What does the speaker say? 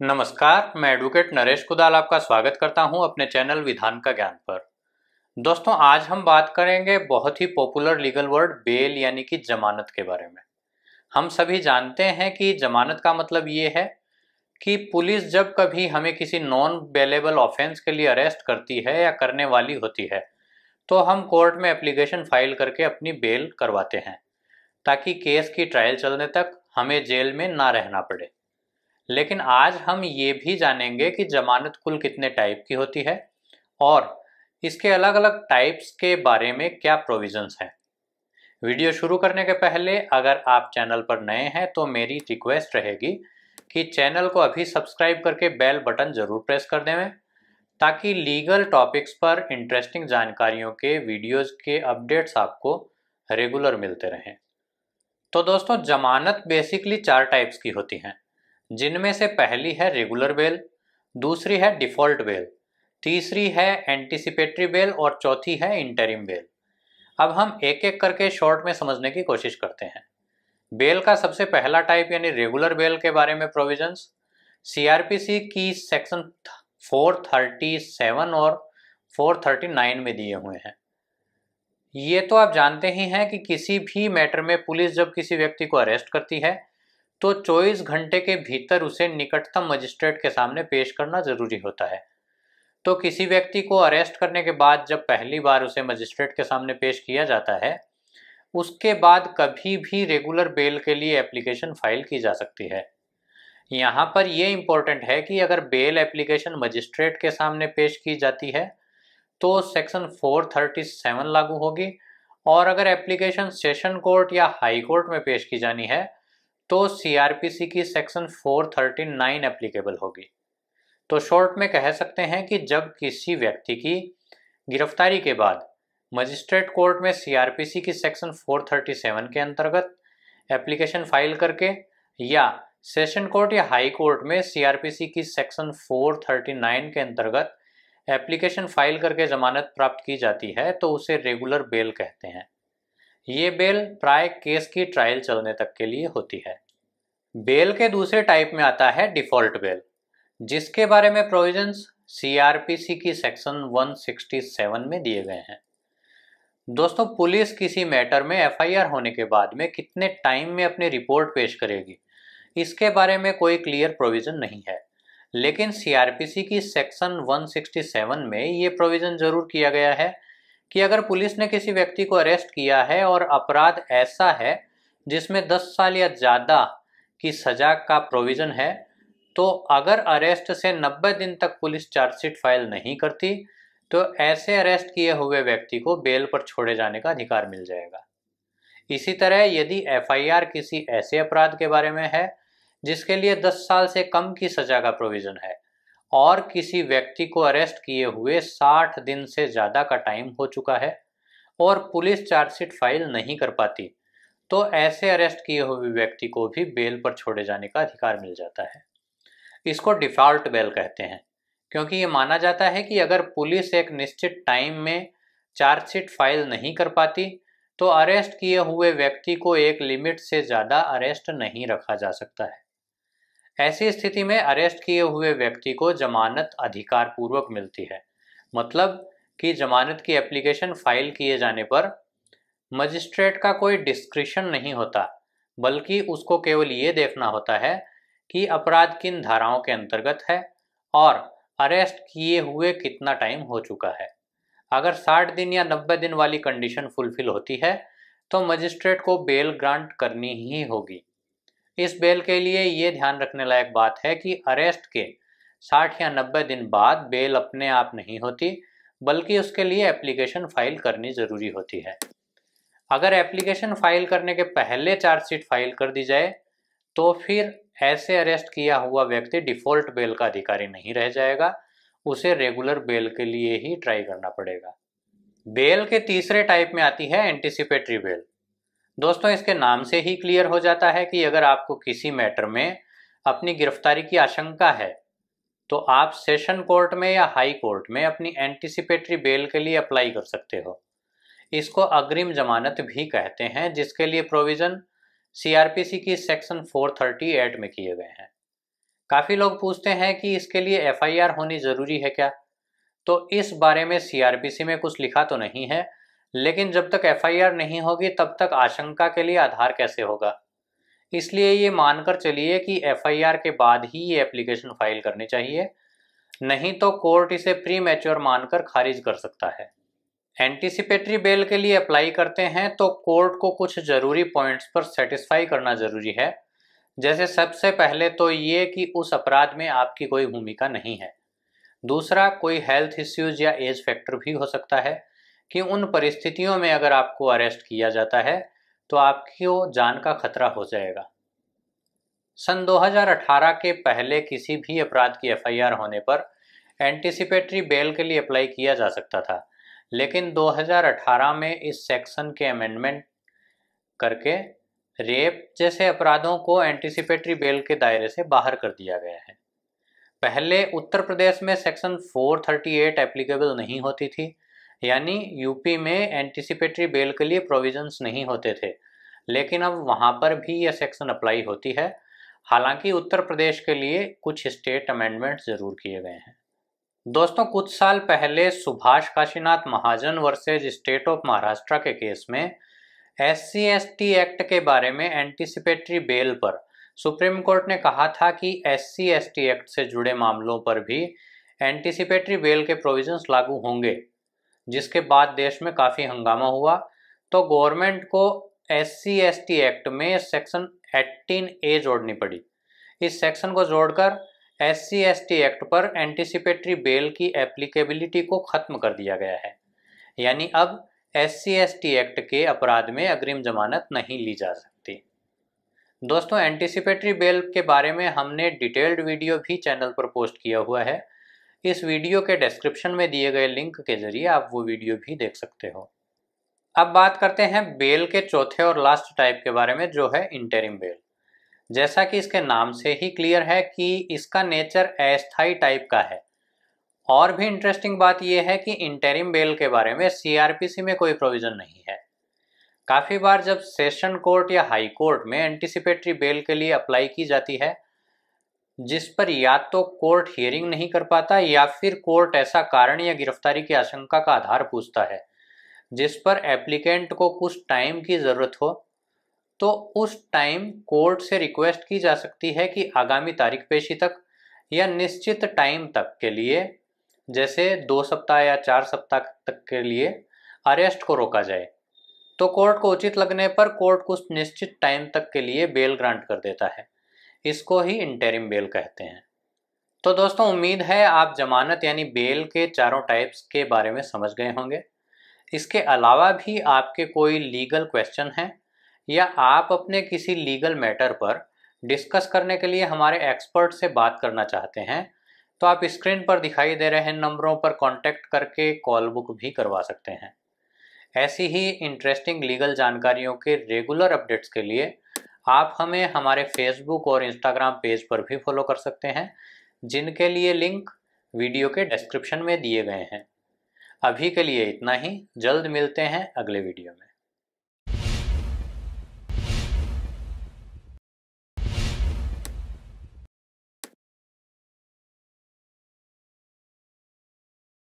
नमस्कार मैं एडवोकेट नरेश कुदाल आपका स्वागत करता हूं अपने चैनल विधान का ज्ञान पर दोस्तों आज हम बात करेंगे बहुत ही पॉपुलर लीगल वर्ड बेल यानी कि जमानत के बारे में हम सभी जानते हैं कि जमानत का मतलब ये है कि पुलिस जब कभी हमें किसी नॉन बेलेबल ऑफेंस के लिए अरेस्ट करती है या करने वाली होती है तो हम कोर्ट में एप्लीकेशन फाइल करके अपनी बेल करवाते हैं ताकि केस की ट्रायल चलने तक हमें जेल में ना रहना पड़े लेकिन आज हम ये भी जानेंगे कि जमानत कुल कितने टाइप की होती है और इसके अलग अलग टाइप्स के बारे में क्या प्रोविजंस हैं वीडियो शुरू करने के पहले अगर आप चैनल पर नए हैं तो मेरी रिक्वेस्ट रहेगी कि चैनल को अभी सब्सक्राइब करके बेल बटन ज़रूर प्रेस कर देवें ताकि लीगल टॉपिक्स पर इंटरेस्टिंग जानकारियों के वीडियोस के अपडेट्स आपको रेगुलर मिलते रहें तो दोस्तों जमानत बेसिकली चार टाइप्स की होती हैं जिनमें से पहली है रेगुलर बेल दूसरी है डिफ़ॉल्ट बेल तीसरी है एंटीसिपेटरी बेल और चौथी है इंटरिम बेल अब हम एक एक करके शॉर्ट में समझने की कोशिश करते हैं बेल का सबसे पहला टाइप यानी रेगुलर बेल के बारे में प्रोविजंस सीआरपीसी की सेक्शन 437 और 439 में दिए हुए हैं ये तो आप जानते ही हैं कि किसी भी मैटर में पुलिस जब किसी व्यक्ति को अरेस्ट करती है तो 24 घंटे के भीतर उसे निकटतम मजिस्ट्रेट के सामने पेश करना ज़रूरी होता है तो किसी व्यक्ति को अरेस्ट करने के बाद जब पहली बार उसे मजिस्ट्रेट के सामने पेश किया जाता है उसके बाद कभी भी रेगुलर बेल के लिए एप्लीकेशन फाइल की जा सकती है यहाँ पर यह इम्पोर्टेंट है कि अगर बेल एप्लीकेशन मजिस्ट्रेट के सामने पेश की जाती है तो सेक्शन 437 लागू होगी और अगर एप्लीकेशन सेशन कोर्ट या हाई कोर्ट में पेश की जानी है तो सीआरपीसी की सेक्शन 439 एप्लीकेबल होगी तो शॉर्ट में कह सकते हैं कि जब किसी व्यक्ति की गिरफ्तारी के बाद मजिस्ट्रेट कोर्ट में सीआरपीसी की सेक्शन 437 के अंतर्गत एप्लीकेशन फाइल करके या सेशन कोर्ट या हाई कोर्ट में सीआरपीसी की सेक्शन 439 के अंतर्गत एप्लीकेशन फाइल करके जमानत प्राप्त की जाती है तो उसे रेगुलर बेल कहते हैं ये बेल प्राय केस की ट्रायल चलने तक के लिए होती है बेल के दूसरे टाइप में आता है डिफॉल्ट बेल जिसके बारे में प्रोविजंस सीआरपीसी की सेक्शन 167 में दिए गए हैं दोस्तों पुलिस किसी मैटर में एफआईआर होने के बाद में कितने टाइम में अपनी रिपोर्ट पेश करेगी इसके बारे में कोई क्लियर प्रोविज़न नहीं है लेकिन सीआरपीसी की सेक्शन 167 में ये प्रोविज़न ज़रूर किया गया है कि अगर पुलिस ने किसी व्यक्ति को अरेस्ट किया है और अपराध ऐसा है जिसमें 10 साल या ज़्यादा की सजा का प्रोविज़न है तो अगर अरेस्ट से 90 दिन तक पुलिस चार्जशीट फाइल नहीं करती तो ऐसे अरेस्ट किए हुए व्यक्ति को बेल पर छोड़े जाने का अधिकार मिल जाएगा इसी तरह यदि एफआईआर किसी ऐसे अपराध के बारे में है जिसके लिए 10 साल से कम की सजा का प्रोविज़न है और किसी व्यक्ति को अरेस्ट किए हुए 60 दिन से ज़्यादा का टाइम हो चुका है और पुलिस चार्जशीट फाइल नहीं कर पाती तो ऐसे अरेस्ट किए हुए व्यक्ति को भी बेल पर छोड़े जाने का अधिकार मिल जाता है इसको डिफ़ॉल्ट बेल कहते हैं क्योंकि ये माना जाता है कि अगर पुलिस एक निश्चित टाइम में चार्जशीट फाइल नहीं कर पाती तो अरेस्ट किए हुए व्यक्ति को एक लिमिट से ज़्यादा अरेस्ट नहीं रखा जा सकता है ऐसी स्थिति में अरेस्ट किए हुए व्यक्ति को जमानत अधिकार पूर्वक मिलती है मतलब कि जमानत की एप्लीकेशन फाइल किए जाने पर मजिस्ट्रेट का कोई डिस्क्रिशन नहीं होता बल्कि उसको केवल ये देखना होता है कि अपराध किन धाराओं के अंतर्गत है और अरेस्ट किए हुए कितना टाइम हो चुका है अगर 60 दिन या 90 दिन वाली कंडीशन फुलफिल होती है तो मजिस्ट्रेट को बेल ग्रांट करनी ही होगी इस बेल के लिए ये ध्यान रखने लायक बात है कि अरेस्ट के 60 या 90 दिन बाद बेल अपने आप नहीं होती बल्कि उसके लिए एप्लीकेशन फाइल करनी ज़रूरी होती है अगर एप्लीकेशन फाइल करने के पहले चार्जशीट फाइल कर दी जाए तो फिर ऐसे अरेस्ट किया हुआ व्यक्ति डिफ़ॉल्ट बेल का अधिकारी नहीं रह जाएगा उसे रेगुलर बेल के लिए ही ट्राई करना पड़ेगा बेल के तीसरे टाइप में आती है एंटिसिपेटरी बेल दोस्तों इसके नाम से ही क्लियर हो जाता है कि अगर आपको किसी मैटर में अपनी गिरफ्तारी की आशंका है तो आप सेशन कोर्ट में या हाई कोर्ट में अपनी एंटिसिपेटरी बेल के लिए अप्लाई कर सकते हो इसको अग्रिम जमानत भी कहते हैं जिसके लिए प्रोविज़न सीआरपीसी की सेक्शन थर्टी एट में किए गए हैं काफ़ी लोग पूछते हैं कि इसके लिए एफआईआर होनी ज़रूरी है क्या तो इस बारे में सीआरपीसी में कुछ लिखा तो नहीं है लेकिन जब तक एफआईआर नहीं होगी तब तक आशंका के लिए आधार कैसे होगा इसलिए ये मानकर चलिए कि एफआईआर के बाद ही ये एप्लीकेशन फाइल करनी चाहिए नहीं तो कोर्ट इसे प्री मैच्योर मानकर खारिज कर सकता है एंटीसिपेटरी बेल के लिए अप्लाई करते हैं तो कोर्ट को कुछ ज़रूरी पॉइंट्स पर सेटिस्फाई करना ज़रूरी है जैसे सबसे पहले तो ये कि उस अपराध में आपकी कोई भूमिका नहीं है दूसरा कोई हेल्थ इश्यूज या एज फैक्टर भी हो सकता है कि उन परिस्थितियों में अगर आपको अरेस्ट किया जाता है तो आपको जान का खतरा हो जाएगा सन 2018 के पहले किसी भी अपराध की एफआईआर होने पर एंटीसिपेटरी बेल के लिए अप्लाई किया जा सकता था लेकिन 2018 में इस सेक्शन के अमेंडमेंट करके रेप जैसे अपराधों को एंटीसिपेटरी बेल के दायरे से बाहर कर दिया गया है पहले उत्तर प्रदेश में सेक्शन 438 एप्लीकेबल नहीं होती थी यानी यूपी में एंटीसिपेटरी बेल के लिए प्रोविजंस नहीं होते थे लेकिन अब वहाँ पर भी यह सेक्शन अप्लाई होती है हालांकि उत्तर प्रदेश के लिए कुछ स्टेट अमेंडमेंट ज़रूर किए गए हैं दोस्तों कुछ साल पहले Subhash Kashinath Mahajan versus state of Maharashtra के केस में एस सी एक्ट के बारे में एंटीसिपेटरी बेल पर सुप्रीम कोर्ट ने कहा था कि एस सी एक्ट से जुड़े मामलों पर भी एंटिसिपेटरी बेल के प्रोविजंस लागू होंगे जिसके बाद देश में काफ़ी हंगामा हुआ तो गवर्नमेंट को एस सी एक्ट में सेक्शन 18 ए जोड़नी पड़ी इस सेक्शन को जोड़कर एस सी एक्ट पर एंटिसिपेटरी बेल की एप्लीकेबिलिटी को ख़त्म कर दिया गया है यानी अब एस सी एक्ट के अपराध में अग्रिम जमानत नहीं ली जा सकती दोस्तों एंटिसिपेटरी बेल के बारे में हमने डिटेल्ड वीडियो भी चैनल पर पोस्ट किया हुआ है इस वीडियो के डिस्क्रिप्शन में दिए गए लिंक के जरिए आप वो वीडियो भी देख सकते हो अब बात करते हैं बेल के चौथे और लास्ट टाइप के बारे में जो है इंटरिम बेल जैसा कि इसके नाम से ही क्लियर है कि इसका नेचर अस्थाई टाइप का है और भी इंटरेस्टिंग बात यह है कि इंटेरिम बेल के बारे में सीआरपीसी में कोई प्रोविज़न नहीं है काफ़ी बार जब सेशन कोर्ट या हाई कोर्ट में एंटिसिपेटरी बेल के लिए अप्लाई की जाती है जिस पर या तो कोर्ट हियरिंग नहीं कर पाता या फिर कोर्ट ऐसा कारण या गिरफ्तारी की आशंका का आधार पूछता है जिस पर एप्लीकेंट को कुछ टाइम की ज़रूरत हो तो उस टाइम कोर्ट से रिक्वेस्ट की जा सकती है कि आगामी तारीख पेशी तक या निश्चित टाइम तक के लिए जैसे दो सप्ताह या चार सप्ताह तक के लिए अरेस्ट को रोका जाए तो कोर्ट को उचित लगने पर कोर्ट कुछ निश्चित टाइम तक के लिए बेल ग्रांट कर देता है इसको ही इंटेरिम बेल कहते हैं तो दोस्तों उम्मीद है आप जमानत यानी बेल के चारों टाइप्स के बारे में समझ गए होंगे इसके अलावा भी आपके कोई लीगल क्वेश्चन हैं या आप अपने किसी लीगल मैटर पर डिस्कस करने के लिए हमारे एक्सपर्ट से बात करना चाहते हैं तो आप स्क्रीन पर दिखाई दे रहे नंबरों पर कॉन्टैक्ट करके कॉल बुक भी करवा सकते हैं ऐसी ही इंटरेस्टिंग लीगल जानकारियों के रेगुलर अपडेट्स के लिए आप हमें हमारे फेसबुक और इंस्टाग्राम पेज पर भी फॉलो कर सकते हैं जिनके लिए लिंक वीडियो के डिस्क्रिप्शन में दिए गए हैं अभी के लिए इतना ही जल्द मिलते हैं अगले वीडियो में